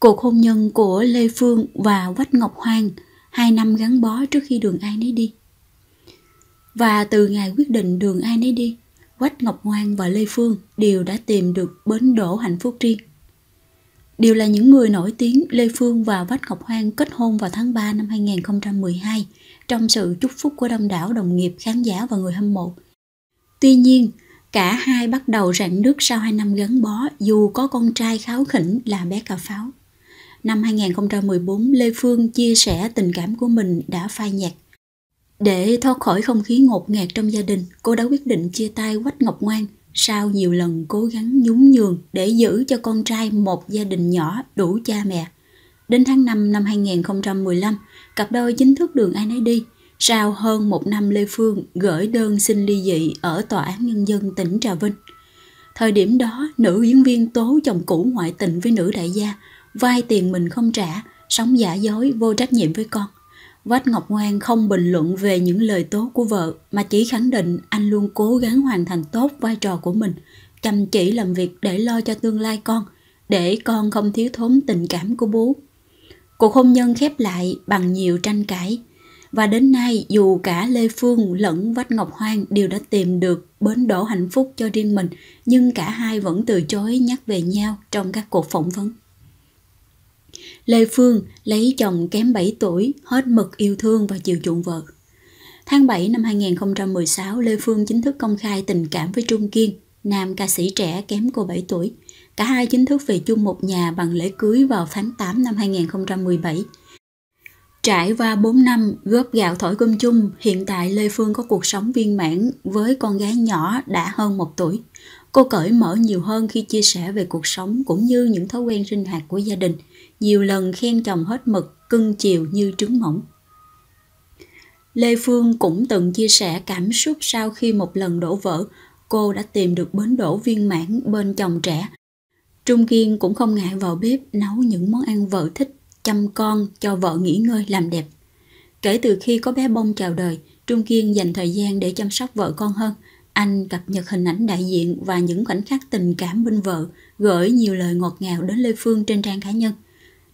Cuộc hôn nhân của Lê Phương và Quách Ngọc hoàng hai năm gắn bó trước khi đường ai nấy đi. Và từ ngày quyết định đường ai nấy đi, Quách Ngọc hoàng và Lê Phương đều đã tìm được bến đổ hạnh phúc riêng. Đều là những người nổi tiếng Lê Phương và vách Ngọc Hoang kết hôn vào tháng 3 năm 2012 trong sự chúc phúc của đông đảo đồng nghiệp, khán giả và người hâm mộ. Tuy nhiên, cả hai bắt đầu rạn nứt sau hai năm gắn bó dù có con trai kháo khỉnh là bé cà pháo năm 2014 Lê Phương chia sẻ tình cảm của mình đã phai nhạt. Để thoát khỏi không khí ngột ngạt trong gia đình, cô đã quyết định chia tay Quách Ngọc Ngoan sau nhiều lần cố gắng nhún nhường để giữ cho con trai một gia đình nhỏ đủ cha mẹ. Đến tháng 5 năm 2015, cặp đôi chính thức đường ai nấy đi. Sau hơn một năm Lê Phương gửi đơn xin ly dị ở Tòa án Nhân dân tỉnh Trà Vinh. Thời điểm đó, nữ diễn viên tố chồng cũ ngoại tình với nữ đại gia vay tiền mình không trả sống giả dối vô trách nhiệm với con Vách Ngọc Ngoan không bình luận về những lời tốt của vợ mà chỉ khẳng định anh luôn cố gắng hoàn thành tốt vai trò của mình, chăm chỉ làm việc để lo cho tương lai con, để con không thiếu thốn tình cảm của bố. Cuộc hôn nhân khép lại bằng nhiều tranh cãi. Và đến nay dù cả Lê Phương lẫn Vách Ngọc Hoang đều đã tìm được bến đỗ hạnh phúc cho riêng mình, nhưng cả hai vẫn từ chối nhắc về nhau trong các cuộc phỏng vấn. Lê Phương lấy chồng kém 7 tuổi, hết mực yêu thương và chiều chuộng vợ. Tháng 7 năm 2016, Lê Phương chính thức công khai tình cảm với Trung Kiên, nam ca sĩ trẻ kém cô 7 tuổi. Cả hai chính thức về chung một nhà bằng lễ cưới vào tháng 8 năm 2017. Trải qua 4 năm góp gạo thổi cơm chung, hiện tại Lê Phương có cuộc sống viên mãn với con gái nhỏ đã hơn 1 tuổi. Cô cởi mở nhiều hơn khi chia sẻ về cuộc sống cũng như những thói quen sinh hoạt của gia đình, nhiều lần khen chồng hết mực, cưng chiều như trứng mỏng. Lê Phương cũng từng chia sẻ cảm xúc sau khi một lần đổ vỡ, cô đã tìm được bến đổ viên mãn bên chồng trẻ. Trung Kiên cũng không ngại vào bếp nấu những món ăn vợ thích, chăm con, cho vợ nghỉ ngơi, làm đẹp. Kể từ khi có bé bông chào đời, Trung Kiên dành thời gian để chăm sóc vợ con hơn – anh cập nhật hình ảnh đại diện và những khoảnh khắc tình cảm bên vợ, gửi nhiều lời ngọt ngào đến Lê Phương trên trang cá nhân.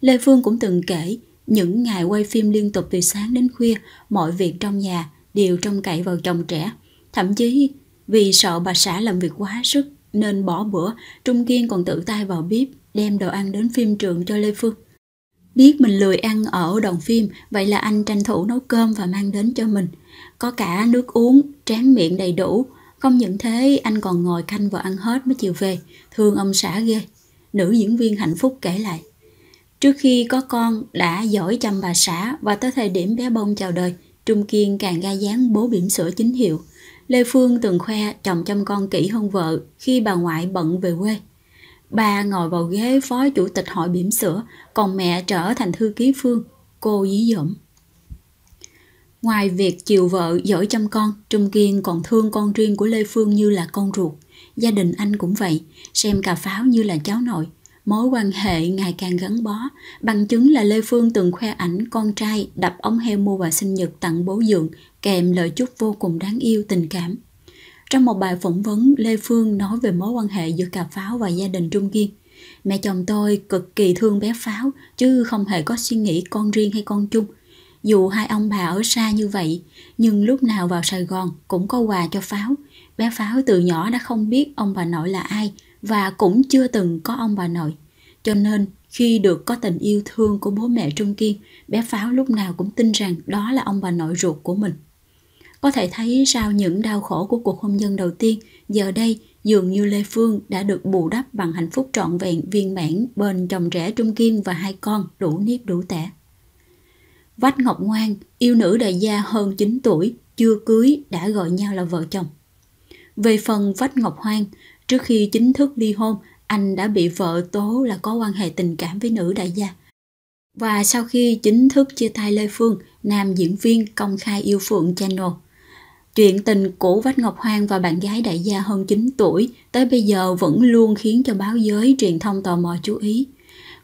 Lê Phương cũng từng kể, những ngày quay phim liên tục từ sáng đến khuya, mọi việc trong nhà đều trông cậy vào chồng trẻ. Thậm chí vì sợ bà xã làm việc quá sức nên bỏ bữa, Trung Kiên còn tự tay vào bếp đem đồ ăn đến phim trường cho Lê Phương. Biết mình lười ăn ở đồng phim, vậy là anh tranh thủ nấu cơm và mang đến cho mình. Có cả nước uống, tráng miệng đầy đủ, không những thế, anh còn ngồi canh vợ ăn hết mới chiều về, thương ông xã ghê. Nữ diễn viên hạnh phúc kể lại. Trước khi có con, đã giỏi chăm bà xã và tới thời điểm bé bông chào đời, Trung Kiên càng ga dáng bố bỉm sữa chính hiệu. Lê Phương từng khoe chồng chăm con kỹ hơn vợ khi bà ngoại bận về quê. Bà ngồi vào ghế phó chủ tịch hội bỉm sữa, còn mẹ trở thành thư ký Phương. Cô dí dỏm. Ngoài việc chiều vợ giỏi chăm con, Trung Kiên còn thương con riêng của Lê Phương như là con ruột. Gia đình anh cũng vậy, xem cà pháo như là cháu nội. Mối quan hệ ngày càng gắn bó, bằng chứng là Lê Phương từng khoe ảnh con trai đập ống heo mua quà sinh nhật tặng bố dượng, kèm lời chúc vô cùng đáng yêu tình cảm. Trong một bài phỏng vấn, Lê Phương nói về mối quan hệ giữa cà pháo và gia đình Trung Kiên. Mẹ chồng tôi cực kỳ thương bé pháo, chứ không hề có suy nghĩ con riêng hay con chung – dù hai ông bà ở xa như vậy, nhưng lúc nào vào Sài Gòn cũng có quà cho Pháo. Bé Pháo từ nhỏ đã không biết ông bà nội là ai và cũng chưa từng có ông bà nội. Cho nên, khi được có tình yêu thương của bố mẹ Trung Kiên, bé Pháo lúc nào cũng tin rằng đó là ông bà nội ruột của mình. Có thể thấy sau những đau khổ của cuộc hôn nhân đầu tiên, giờ đây dường như Lê Phương đã được bù đắp bằng hạnh phúc trọn vẹn viên mãn bên chồng trẻ Trung Kiên và hai con đủ nếp đủ tẻ. Vách Ngọc Ngoan, yêu nữ đại gia hơn 9 tuổi, chưa cưới đã gọi nhau là vợ chồng. Về phần Vách Ngọc Hoang, trước khi chính thức ly hôn, anh đã bị vợ tố là có quan hệ tình cảm với nữ đại gia. Và sau khi chính thức chia tay Lê Phương, nam diễn viên công khai yêu Phượng Channel, Chuyện tình cũ Vách Ngọc Hoang và bạn gái đại gia hơn 9 tuổi tới bây giờ vẫn luôn khiến cho báo giới truyền thông tò mò chú ý.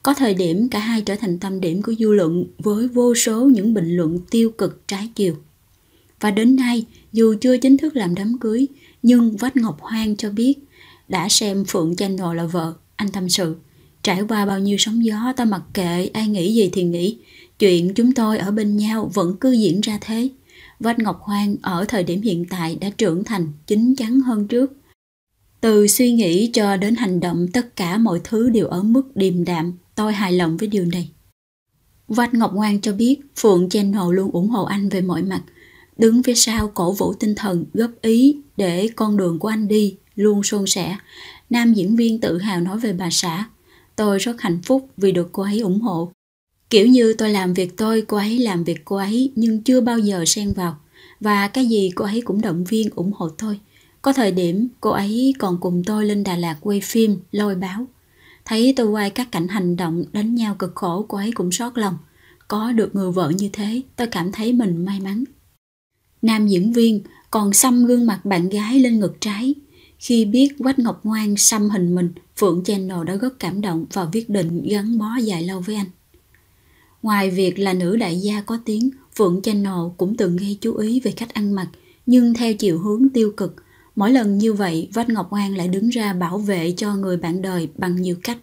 Có thời điểm cả hai trở thành tâm điểm của dư luận với vô số những bình luận tiêu cực trái chiều. Và đến nay, dù chưa chính thức làm đám cưới, nhưng Vách Ngọc Hoang cho biết đã xem Phượng Channel là vợ, anh tâm sự. Trải qua bao nhiêu sóng gió ta mặc kệ ai nghĩ gì thì nghĩ, chuyện chúng tôi ở bên nhau vẫn cứ diễn ra thế. Vách Ngọc Hoang ở thời điểm hiện tại đã trưởng thành, chín chắn hơn trước. Từ suy nghĩ cho đến hành động tất cả mọi thứ đều ở mức điềm đạm, tôi hài lòng với điều này. Vách Ngọc Ngoan cho biết Phượng Channel luôn ủng hộ anh về mọi mặt, đứng phía sau cổ vũ tinh thần góp ý để con đường của anh đi luôn suôn sẻ. Nam diễn viên tự hào nói về bà xã, tôi rất hạnh phúc vì được cô ấy ủng hộ. Kiểu như tôi làm việc tôi, cô ấy làm việc cô ấy nhưng chưa bao giờ xen vào. Và cái gì cô ấy cũng động viên ủng hộ tôi. Có thời điểm cô ấy còn cùng tôi lên Đà Lạt quay phim, lôi báo. Thấy tôi quay các cảnh hành động đánh nhau cực khổ của ấy cũng xót lòng. Có được người vợ như thế, tôi cảm thấy mình may mắn. Nam diễn viên còn xăm gương mặt bạn gái lên ngực trái. Khi biết Quách Ngọc Ngoan xăm hình mình, Phượng Channel đã rất cảm động và quyết định gắn bó dài lâu với anh. Ngoài việc là nữ đại gia có tiếng, Phượng Channel cũng từng gây chú ý về cách ăn mặc, nhưng theo chiều hướng tiêu cực Mỗi lần như vậy, Vách Ngọc Oan lại đứng ra bảo vệ cho người bạn đời bằng nhiều cách.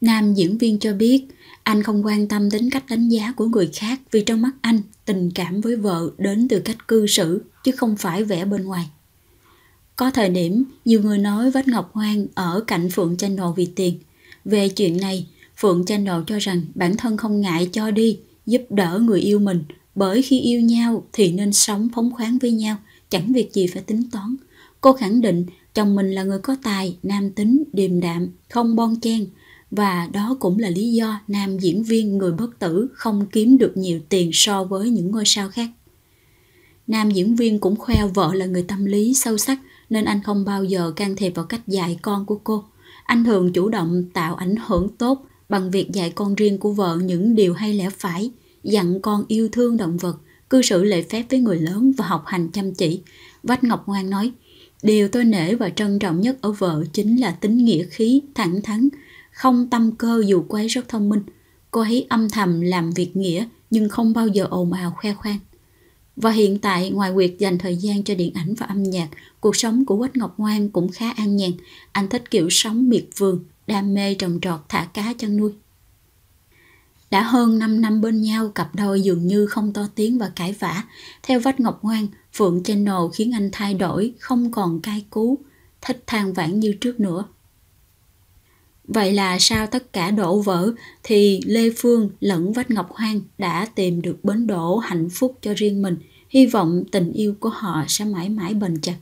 Nam diễn viên cho biết, anh không quan tâm đến cách đánh giá của người khác vì trong mắt anh, tình cảm với vợ đến từ cách cư xử chứ không phải vẻ bên ngoài. Có thời điểm, nhiều người nói Vách Ngọc Hoang ở cạnh Phượng Channel vì tiền. Về chuyện này, Phượng Channel cho rằng bản thân không ngại cho đi, giúp đỡ người yêu mình, bởi khi yêu nhau thì nên sống phóng khoáng với nhau, chẳng việc gì phải tính toán. Cô khẳng định chồng mình là người có tài, nam tính, điềm đạm, không bon chen và đó cũng là lý do nam diễn viên người bất tử không kiếm được nhiều tiền so với những ngôi sao khác. Nam diễn viên cũng khoe vợ là người tâm lý sâu sắc nên anh không bao giờ can thiệp vào cách dạy con của cô. Anh thường chủ động tạo ảnh hưởng tốt bằng việc dạy con riêng của vợ những điều hay lẽ phải, dặn con yêu thương động vật, cư xử lễ phép với người lớn và học hành chăm chỉ. Vách Ngọc Ngoan nói, Điều tôi nể và trân trọng nhất ở vợ chính là tính nghĩa khí, thẳng thắn, không tâm cơ dù cô ấy rất thông minh. Cô ấy âm thầm làm việc nghĩa nhưng không bao giờ ồn ào khoe khoang. Và hiện tại, ngoài việc dành thời gian cho điện ảnh và âm nhạc, cuộc sống của Quách Ngọc Ngoan cũng khá an nhàn. Anh thích kiểu sống miệt vườn, đam mê trồng trọt, thả cá chăn nuôi. Đã hơn 5 năm bên nhau, cặp đôi dường như không to tiếng và cãi vã. Theo Vách Ngọc Ngoan, Phượng Channel khiến anh thay đổi, không còn cai cú, thích than vãn như trước nữa. Vậy là sau tất cả đổ vỡ thì Lê Phương lẫn Vách Ngọc Hoang đã tìm được bến đỗ hạnh phúc cho riêng mình. Hy vọng tình yêu của họ sẽ mãi mãi bền chặt.